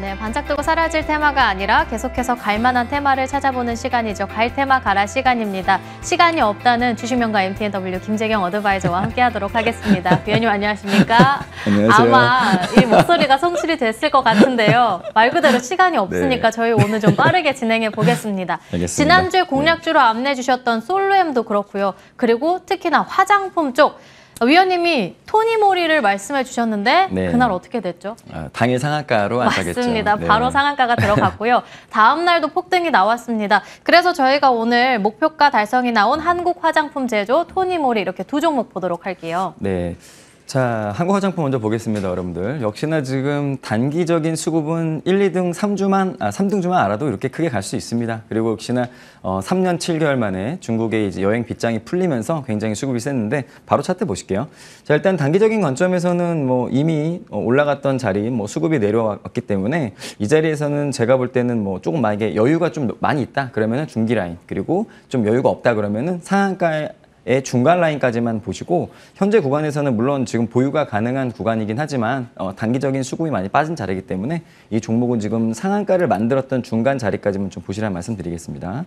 네, 반짝 뜨고 사라질 테마가 아니라 계속해서 갈만한 테마를 찾아보는 시간이죠. 갈 테마 가라 시간입니다. 시간이 없다는 주식명가 MTNW 김재경 어드바이저와 함께하도록 하겠습니다. 위원님 안녕하십니까? 안녕하세요. 아마 이 목소리가 성실이 됐을 것 같은데요. 말 그대로 시간이 없으니까 네. 저희 오늘 좀 빠르게 진행해 보겠습니다. 지난주에 공략주로 네. 안내주셨던 해 솔로엠도 그렇고요. 그리고 특히나 화장품 쪽. 아, 위원님이 토니모리를 말씀해 주셨는데 네. 그날 어떻게 됐죠? 아, 당일 상한가로 안타겠죠. 맞습니다. 네. 바로 상한가가 들어갔고요. 다음 날도 폭등이 나왔습니다. 그래서 저희가 오늘 목표가 달성이 나온 한국 화장품 제조 토니모리 이렇게 두 종목 보도록 할게요. 네. 자, 한국 화장품 먼저 보겠습니다, 여러분들. 역시나 지금 단기적인 수급은 1, 2등 3주만, 아, 3등주만 알아도 이렇게 크게 갈 수 있습니다. 그리고 역시나 어, 3년 7개월 만에 중국의 이제 여행 빗장이 풀리면서 굉장히 수급이 셌는데 바로 차트 보실게요. 자, 일단 단기적인 관점에서는 뭐 이미 어, 올라갔던 자리, 뭐 수급이 내려왔기 때문에 이 자리에서는 제가 볼 때는 뭐 조금 만약에 여유가 좀 많이 있다 그러면은 중기 라인, 그리고 좀 여유가 없다 그러면은 상한가에 중간 라인까지만 보시고 현재 구간에서는 물론 지금 보유가 가능한 구간이긴 하지만 어, 단기적인 수급이 많이 빠진 자리이기 때문에 이 종목은 지금 상한가를 만들었던 중간 자리까지만 좀 보시라 는 말씀드리겠습니다.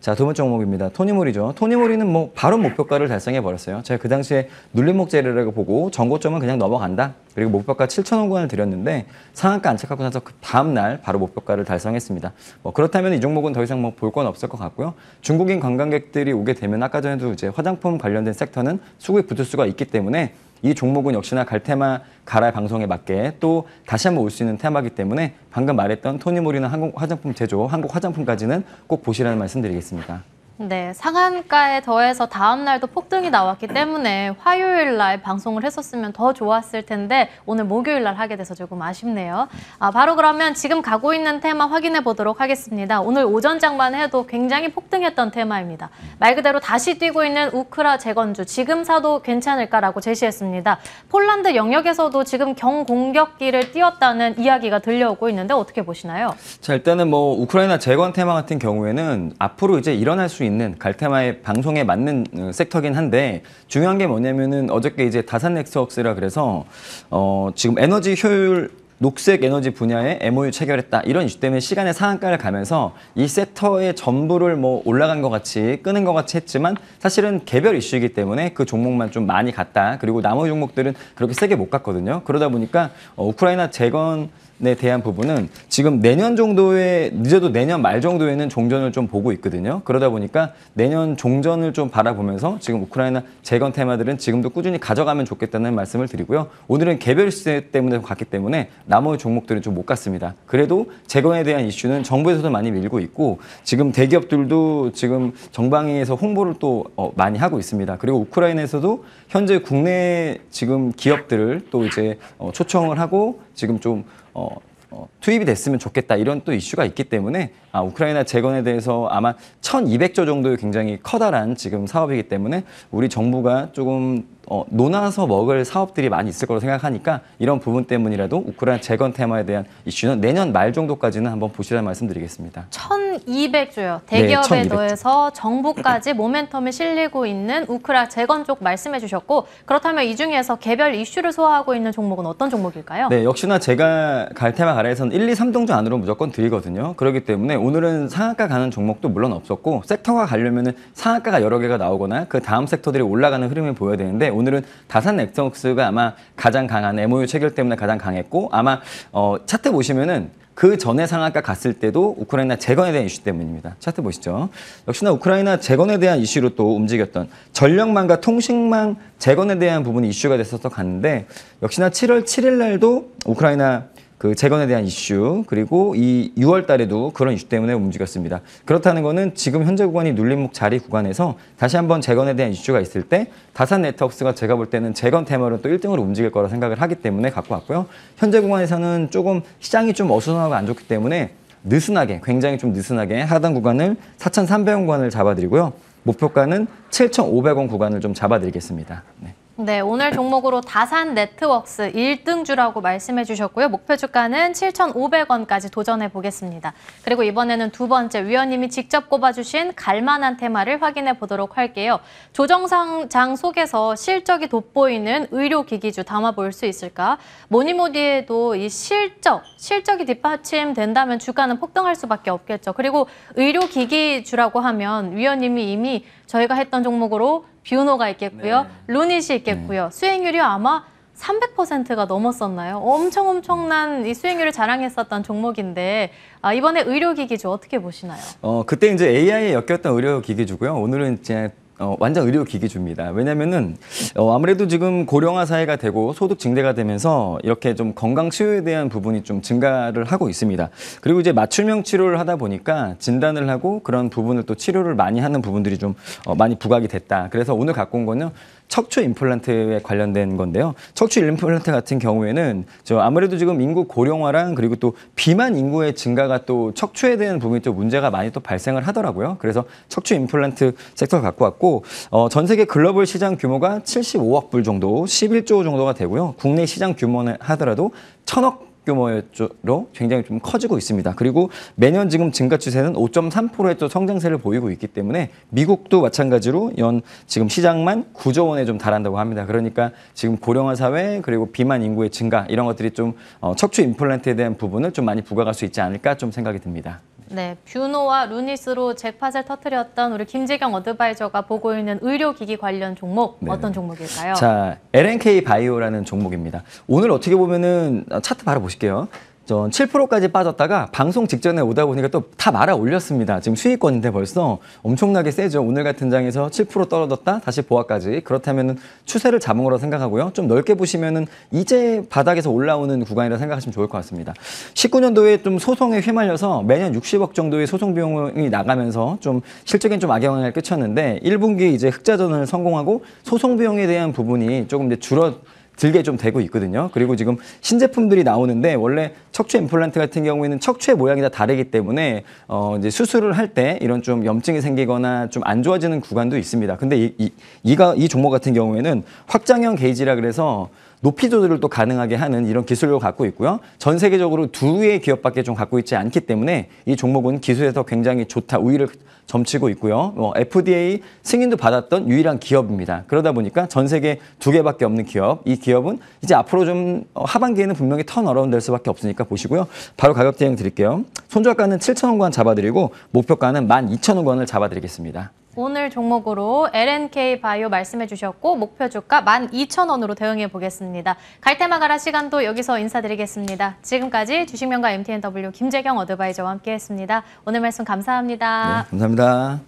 자, 두 번째 종목입니다. 토니모리죠. 토니모리는 뭐 바로 목표가를 달성해 버렸어요. 제가 그 당시에 눌림목 재료라고 보고 전고점은 그냥 넘어간다. 그리고 목표가 7천0원구을 드렸는데 상한가 안착하고 나서 그 다음날 바로 목표가를 달성했습니다. 뭐 그렇다면 이 종목은 더 이상 뭐 볼 건 없을 것 같고요. 중국인 관광객들이 오게 되면 아까 전에도 이제 화장품 관련된 섹터는 수급이 붙을 수가 있기 때문에 이 종목은 역시나 갈 테마 가라 의 방송에 맞게 또 다시 한번 올 수 있는 테마이기 때문에 방금 말했던 토니모리나 한국 화장품 제조, 한국 화장품까지는 꼭 보시라는 말씀드리겠습니다. 네, 상한가에 더해서 다음날도 폭등이 나왔기 때문에 화요일 날 방송을 했었으면 더 좋았을 텐데 오늘 목요일 날 하게 돼서 조금 아쉽네요. 아, 바로 그러면 지금 가고 있는 테마 확인해 보도록 하겠습니다. 오늘 오전장만 해도 굉장히 폭등했던 테마입니다. 말 그대로 다시 뛰고 있는 우크라 재건주 지금 사도 괜찮을까라고 제시했습니다. 폴란드 영역에서도 지금 경공격기를 띄었다는 이야기가 들려오고 있는데 어떻게 보시나요? 자, 일단은 뭐 우크라이나 재건 테마 같은 경우에는 앞으로 이제 일어날 수 있는 갈테마의 방송에 맞는 어, 섹터긴 한데 중요한 게 뭐냐면은 어저께 이제 다산 넥스웍스라 그래서 어 지금 에너지 효율 녹색 에너지 분야에 MOU 체결했다 이런 이슈 때문에 시간의 상한가를 가면서 이 섹터의 전부를 뭐 올라간 것 같이 끄는 것 같이 했지만 사실은 개별 이슈이기 때문에 그 종목만 좀 많이 갔다 그리고 나머지 종목들은 그렇게 세게 못 갔거든요 그러다 보니까 어, 우크라이나 재건 대한 부분은 지금 내년 정도에 늦어도 내년 말 정도에는 종전을 좀 보고 있거든요. 그러다 보니까 내년 종전을 좀 바라보면서 지금 우크라이나 재건 테마들은 지금도 꾸준히 가져가면 좋겠다는 말씀을 드리고요. 오늘은 개별 시세 때문에 갔기 때문에 나머지 종목들은 좀 못 갔습니다. 그래도 재건에 대한 이슈는 정부에서도 많이 밀고 있고 지금 대기업들도 지금 정방위에서 홍보를 또 어, 많이 하고 있습니다. 그리고 우크라이나에서도 현재 국내 지금 기업들을 또 이제 어, 초청을 하고 지금 좀 어, 어, 투입이 됐으면 좋겠다 이런 또 이슈가 있기 때문에 아, 우크라이나 재건에 대해서 아마 1200조 정도의 굉장히 커다란 지금 사업이기 때문에 우리 정부가 조금 어, 논아서 먹을 사업들이 많이 있을 거로 생각하니까 이런 부분 때문이라도 우크라이나 재건 테마에 대한 이슈는 내년 말 정도까지는 한번 보시라는 말씀드리겠습니다. 1,200조요. 대기업에 네, 1 더해서 정부까지 모멘텀이 실리고 있는 우크라 재건 쪽 말씀해 주셨고 그렇다면 이 중에서 개별 이슈를 소화하고 있는 종목은 어떤 종목일까요? 네, 역시나 제가 갈 테마 가라에서는 1, 2, 3동조 안으로 무조건 드리거든요. 그렇기 때문에 오늘은 상한가 가는 종목도 물론 없었고 섹터가 가려면 은 상한가가 여러 개가 나오거나 그 다음 섹터들이 올라가는 흐름을 보여야 되는데 오늘은 다산 넥스가 아마 가장 강한 MOU 체결 때문에 가장 강했고 아마 어, 차트 보시면은 그 전에 상한가 갔을 때도 우크라이나 재건에 대한 이슈 때문입니다. 차트 보시죠. 역시나 우크라이나 재건에 대한 이슈로 또 움직였던 전력망과 통신망 재건에 대한 부분이 이슈가 됐었어 갔는데 역시나 7월 7일 날도 우크라이나 그 재건에 대한 이슈 그리고 이 6월 달에도 그런 이슈 때문에 움직였습니다. 그렇다는 거는 지금 현재 구간이 눌림목 자리 구간에서 다시 한번 재건에 대한 이슈가 있을 때 다산 네트웍스가 제가 볼 때는 재건 테마로 또 1등으로 움직일 거라 생각을 하기 때문에 갖고 왔고요. 현재 구간에서는 조금 시장이 좀 어수선하고 안 좋기 때문에 느슨하게 굉장히 좀 느슨하게 하단 구간을 4,300원 구간을 잡아드리고요. 목표가는 7,500원 구간을 좀 잡아드리겠습니다. 네. 네, 오늘 종목으로 다산 네트웍스 1등주라고 말씀해 주셨고요. 목표 주가는 7,500원까지 도전해 보겠습니다. 그리고 이번에는 두 번째 위원님이 직접 꼽아주신 갈만한 테마를 확인해 보도록 할게요. 조정상장 속에서 실적이 돋보이는 의료기기주 담아볼 수 있을까? 모니모니에도이 실적, 실적이 뒷받침된다면 주가는 폭등할 수밖에 없겠죠. 그리고 의료기기주라고 하면 위원님이 이미 저희가 했던 종목으로 뷰노가 있겠고요. 네. 루닛이 있겠고요. 네. 수익률이 아마 300%가 넘었었나요? 엄청 엄청난 이 수익률을 자랑했었던 종목인데 아, 이번에 의료기기주 어떻게 보시나요? 어 그때 이제 AI에 엮였던 의료기기주고요. 오늘은 이제 어, 완전 의료 기기주입니다. 왜냐면은 어, 아무래도 지금 고령화 사회가 되고 소득 증대가 되면서 이렇게 좀 건강 치료에 대한 부분이 좀 증가를 하고 있습니다. 그리고 이제 맞춤형 치료를 하다 보니까 진단을 하고 그런 부분을 또 치료를 많이 하는 부분들이 좀 어, 많이 부각이 됐다. 그래서 오늘 갖고 온 거는 척추 임플란트에 관련된 건데요. 척추 임플란트 같은 경우에는 저 아무래도 지금 인구 고령화랑 그리고 또 비만 인구의 증가가 또 척추에 대한 부분이 또 문제가 많이 또 발생을 하더라고요. 그래서 척추 임플란트 섹터 를 갖고 왔고 있고 어, 전 세계 글로벌 시장 규모가 75억 불 정도, 11조 정도가 되고요. 국내 시장 규모는 하더라도 천억 규모로 굉장히 좀 커지고 있습니다. 그리고 매년 지금 증가 추세는 5.3%의 또 성장세를 보이고 있기 때문에 미국도 마찬가지로 연 지금 시장만 9조 원에 좀 달한다고 합니다. 그러니까 지금 고령화 사회 그리고 비만 인구의 증가 이런 것들이 좀 어, 척추 임플란트에 대한 부분을 좀 많이 부각할 수 있지 않을까 좀 생각이 듭니다. 네, 뷰노와 루니스로 잭팟을 터뜨렸던 우리 김재경 어드바이저가 보고 있는 의료기기 관련 종목 네. 어떤 종목일까요? 자, LNK 바이오라는 종목입니다. 오늘 어떻게 보면은 어, 차트 바로 보실게요. 전 7%까지 빠졌다가 방송 직전에 오다 보니까 또 다 말아 올렸습니다. 지금 수익권인데 벌써 엄청나게 세죠. 오늘 같은 장에서 7% 떨어졌다 다시 보합까지 그렇다면 추세를 잡은 거라 생각하고요. 좀 넓게 보시면은 이제 바닥에서 올라오는 구간이라 생각하시면 좋을 것 같습니다. 19년도에 좀 소송에 휘말려서 매년 60억 정도의 소송 비용이 나가면서 좀 실적엔 좀 악영향을 끼쳤는데 1분기 이제 흑자전을 성공하고 소송 비용에 대한 부분이 조금 이제 줄어 들게 좀 되고 있거든요. 그리고 지금 신제품들이 나오는데 원래 척추 임플란트 같은 경우에는 척추의 모양이 다 다르기 때문에 어 이제 수술을 할 때 이런 좀 염증이 생기거나 좀 안 좋아지는 구간도 있습니다. 근데 이, 이, 이가 이 종목 같은 경우에는 확장형 게이지라 그래서 높이 조절을 또 가능하게 하는 이런 기술을 갖고 있고요. 전 세계적으로 두 개의 기업밖에 좀 갖고 있지 않기 때문에 이 종목은 기술에서 굉장히 좋다 우위를 점치고 있고요. 뭐 FDA 승인도 받았던 유일한 기업입니다. 그러다 보니까 전 세계 두 개밖에 없는 기업, 이 기업은 이제 앞으로 좀 하반기에는 분명히 턴어라운드 될 수밖에 없으니까 보시고요. 바로 가격 대응 드릴게요. 손절가는 7,000원권 잡아드리고 목표가는 12,000원권을 잡아드리겠습니다. 오늘 종목으로 LNK 바이오 말씀해 주셨고 목표 주가 12,000원으로 대응해 보겠습니다. 갈 때마 가라 시간도 여기서 인사드리겠습니다. 지금까지 주식명가 MTNW 김재경 어드바이저와 함께했습니다. 오늘 말씀 감사합니다. 네, 감사합니다.